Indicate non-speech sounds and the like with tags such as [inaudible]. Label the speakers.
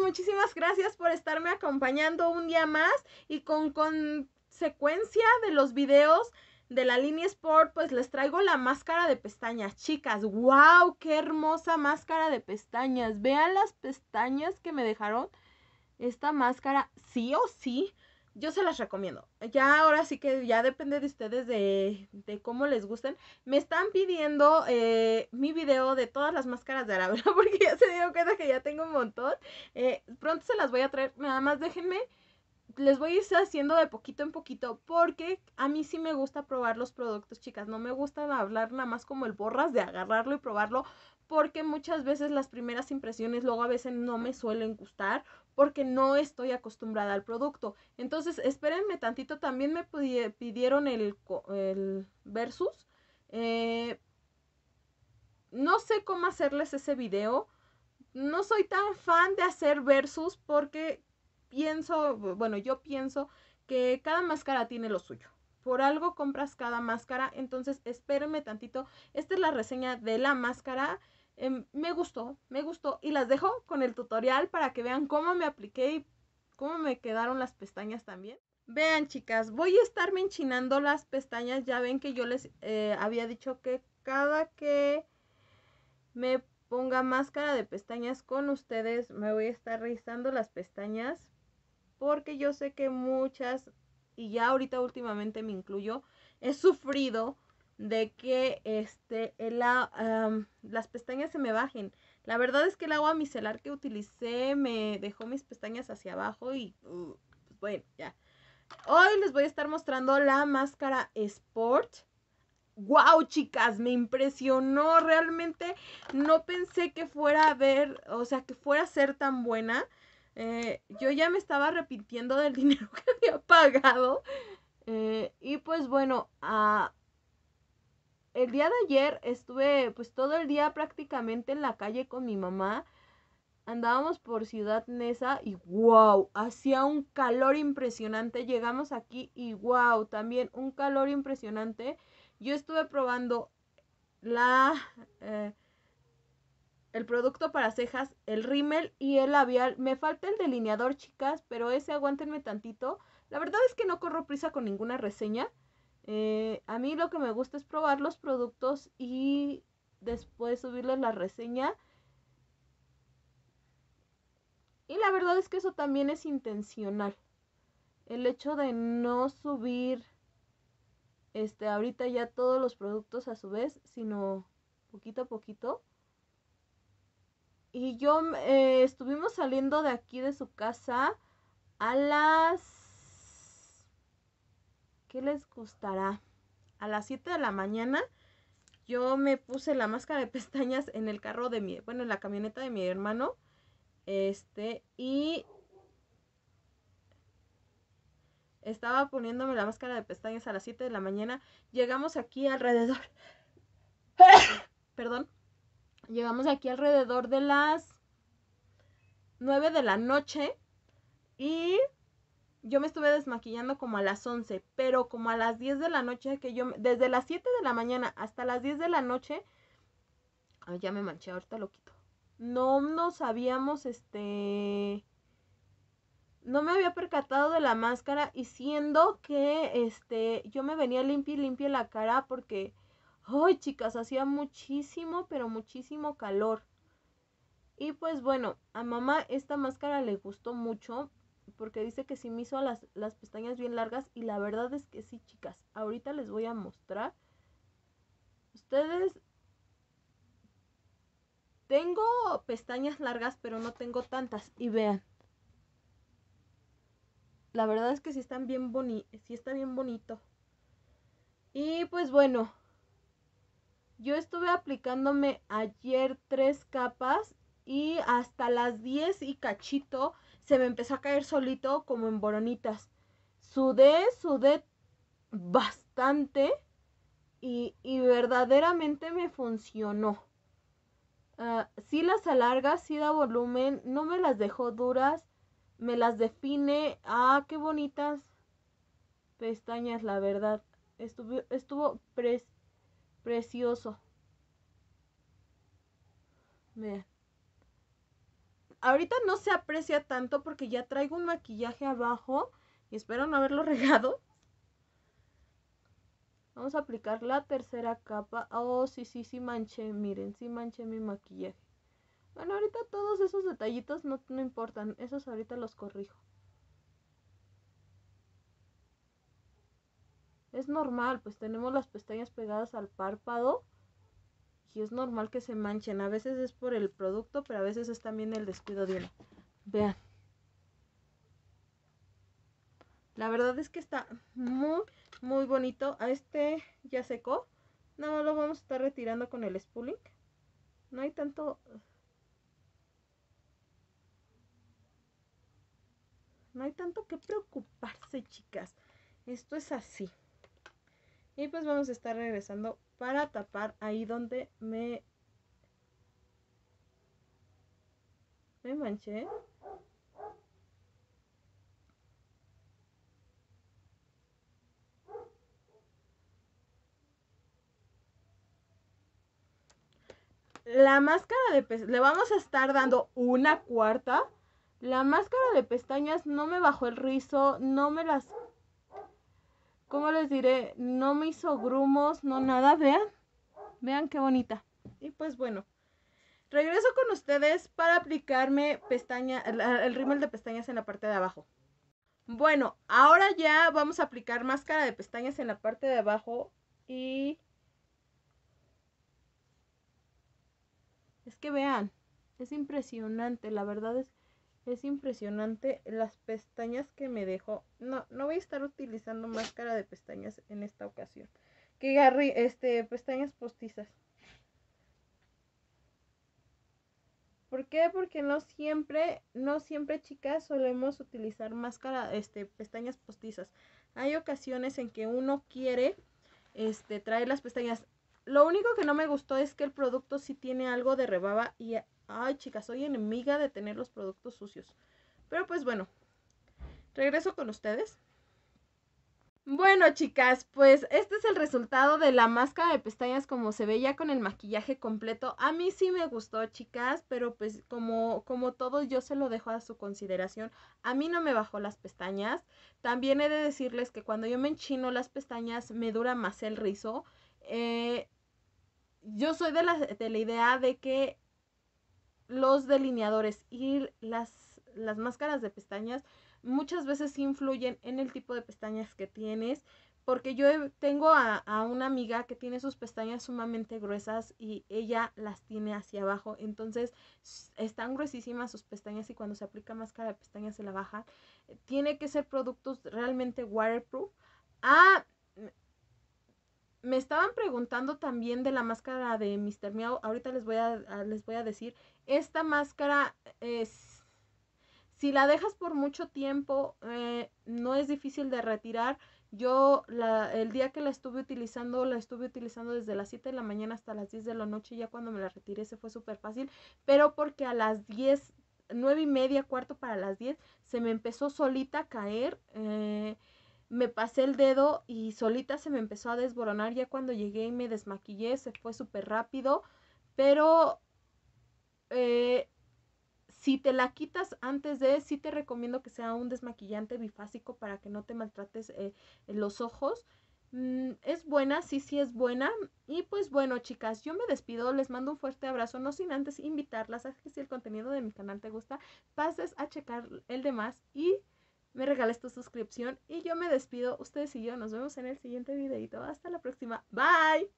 Speaker 1: muchísimas gracias por estarme acompañando un día más y con consecuencia de los videos de la línea Sport, pues les traigo la máscara de pestañas, chicas. ¡Wow! ¡Qué hermosa máscara de pestañas! Vean las pestañas que me dejaron esta máscara, sí o sí yo se las recomiendo. Ya ahora sí que ya depende de ustedes de, cómo les gusten. Me están pidiendo eh, mi video de todas las máscaras de Arabella [laughs] porque ya se dieron cuenta que ya tengo un montón. Eh, pronto se las voy a traer. Nada más déjenme. Les voy a ir haciendo de poquito en poquito porque a mí sí me gusta probar los productos, chicas. No me gusta hablar nada más como el borras de agarrarlo y probarlo porque muchas veces las primeras impresiones luego a veces no me suelen gustar porque no estoy acostumbrada al producto. Entonces, espérenme tantito, también me pidieron el, versus. Eh, no sé cómo hacerles ese video. No soy tan fan de hacer versus porque pienso, bueno, yo pienso que cada máscara tiene lo suyo. Por algo compras cada máscara, entonces espérenme tantito. Esta es la reseña de la máscara. Em, me gustó, me gustó. Y las dejo con el tutorial para que vean cómo me apliqué y cómo me quedaron las pestañas también. Vean chicas, voy a estar mechinando las pestañas. Ya ven que yo les eh, había dicho que cada que me ponga máscara de pestañas con ustedes, me voy a estar revisando las pestañas. Porque yo sé que muchas, y ya ahorita últimamente me incluyo, he sufrido de que este, las pestañas se me bajen. La verdad es que el agua micelar que utilicé me dejó mis pestañas hacia abajo y uh, pues bueno, ya. Hoy les voy a estar mostrando la máscara Sport. ¡Wow, chicas! Me impresionó. Realmente no pensé que fuera a ver, o sea, que fuera a ser tan buena. Eh, yo ya me estaba repitiendo del [laughs] dinero que había pagado. Eh, y pues bueno, a ah, el día de ayer estuve pues todo el día prácticamente en la calle con mi mamá. Andábamos por Ciudad Nesa y wow, hacía un calor impresionante. Llegamos aquí y wow, también un calor impresionante. Yo estuve probando la eh, el producto para cejas, el rímel y el labial. Me falta el delineador, chicas, pero ese aguántenme tantito. La verdad es que no corro prisa con ninguna reseña. Eh, a mí lo que me gusta es probar los productos y después subirles la reseña. Y la verdad es que eso también es intencional. El hecho de no subir este ahorita ya todos los productos a su vez, sino poquito a poquito. Y yo eh, estuvimos saliendo de aquí de su casa a las ¿Qué les gustará? A las 7 de la mañana yo me puse la máscara de pestañas en el carro de mi, bueno, en la camioneta de mi hermano. Este, y estaba poniéndome la máscara de pestañas a las 7 de la mañana. Llegamos aquí alrededor. [coughs] Perdón. Llegamos aquí alrededor de las 9 de la noche. Y yo me estuve desmaquillando como a las 11, pero como a las 10 de la noche, que yo, desde las 7 de la mañana hasta las 10 de la noche, Ay ya me manché, ahorita lo quito. No nos habíamos, este, no me había percatado de la máscara y siendo que, este, yo me venía limpia y limpia la cara porque, ay chicas, hacía muchísimo, pero muchísimo calor. Y pues bueno, a mamá esta máscara le gustó mucho porque dice que sí me hizo las, las pestañas bien largas y la verdad es que sí, chicas. Ahorita les voy a mostrar. Ustedes... Tengo pestañas largas, pero no tengo tantas. Y vean. La verdad es que sí están bien boni sí está bien bonito. Y pues bueno, yo estuve aplicándome ayer tres capas y hasta las 10 y cachito se me empezó a caer solito como en boronitas. Sudé, sudé bastante y, verdaderamente me funcionó. Ah, si las alarga, Si da volumen, no me las dejó duras, me las define. Ah, qué bonitas pestañas, la verdad. Estuvo, estuvo precioso. Vean. Ahorita no se aprecia tanto porque ya traigo un maquillaje abajo y espero no haberlo [laughs] regado. Vamos a aplicar la tercera capa. Oh, sí, sí, sí manché, miren, sí manché mi maquillaje. Bueno, ahorita todos esos detallitos no, no importan, esos ahorita los corrijo. Es normal, pues tenemos las pestañas pegadas al párpado es normal que se manchen. A veces es por el producto, pero a veces es también el descuido de uno. Vean. La verdad es que está muy, muy bonito. A este ya secó. No lo vamos a estar retirando con el spooling. No hay tanto... No hay tanto que preocuparse, chicas. Esto es así. Y pues vamos a estar regresando para tapar ahí donde me... Me manché. La máscara de pestañas, le vamos a estar dando una cuarta. La máscara de pestañas no me bajó el rizo, no me las ¿cómo les diré? No me hizo grumos, no nada, vean. Vean qué bonita. Y pues bueno, regreso con ustedes para aplicarme pestaña, el, rimel rímel de pestañas en la parte de abajo. Bueno, ahora ya vamos a aplicar máscara de pestañas en la parte de abajo y... Es que vean, es impresionante, la verdad es es impresionante las pestañas que me dejó. No, no voy a estar utilizando máscara de pestañas en esta ocasión. Que Gary, este, pestañas postizas. ¿Por qué? Porque no siempre, no siempre, chicas, solemos utilizar máscara, este, pestañas postizas. Hay ocasiones en que uno quiere, este, traer las pestañas. Lo único que no me gustó es que el producto sí tiene algo de rebaba y Ay, chicas, soy enemiga de tener los productos sucios. Pero pues bueno, regreso con ustedes. Bueno, chicas, pues este es el resultado de la máscara de pestañas como se ve ya con el maquillaje completo. A mí sí me gustó, chicas, pero pues como, como todo yo se lo dejo a su consideración. A mí no me bajó las pestañas. También he de decirles que cuando yo me enchino las pestañas me dura más el rizo. Eh, yo soy de la, de la idea de que los delineadores y las, las máscaras de pestañas muchas veces influyen en el tipo de pestañas que tienes. Porque yo tengo a, una amiga que tiene sus pestañas sumamente gruesas y ella las tiene hacia abajo. Entonces están gruesísimas sus pestañas y cuando se aplica máscara de pestañas se la baja. Eh, tiene que ser productos realmente waterproof. Ah, me estaban preguntando también de la máscara de Mr. Meow. Ahorita les voy a, les voy a decir. Esta máscara es. Si la dejas por mucho tiempo, eh, no es difícil de retirar. Yo el día que la estuve utilizando, la estuve utilizando desde las 7 de la mañana hasta las 10 de la noche. Ya cuando me la retiré se fue súper fácil. Pero porque a las 10, 9 y media, cuarto para las 10, se me empezó solita a caer. Eh, me pasé el dedo y solita se me empezó a desboronar. Ya cuando llegué y me desmaquillé, se fue súper rápido. Pero eh, si te la quitas antes de, sí te recomiendo que sea un desmaquillante bifásico para que no te maltrates eh, los ojos. Mm, es buena, sí, sí es buena. Y pues bueno, chicas, yo me despido, les mando un fuerte abrazo, no sin antes invitarlas a que si el contenido de mi canal te gusta, pases a checar el demás y me regales tu suscripción y yo me despido. Ustedes y yo nos vemos en el siguiente videito. Hasta la próxima. Bye.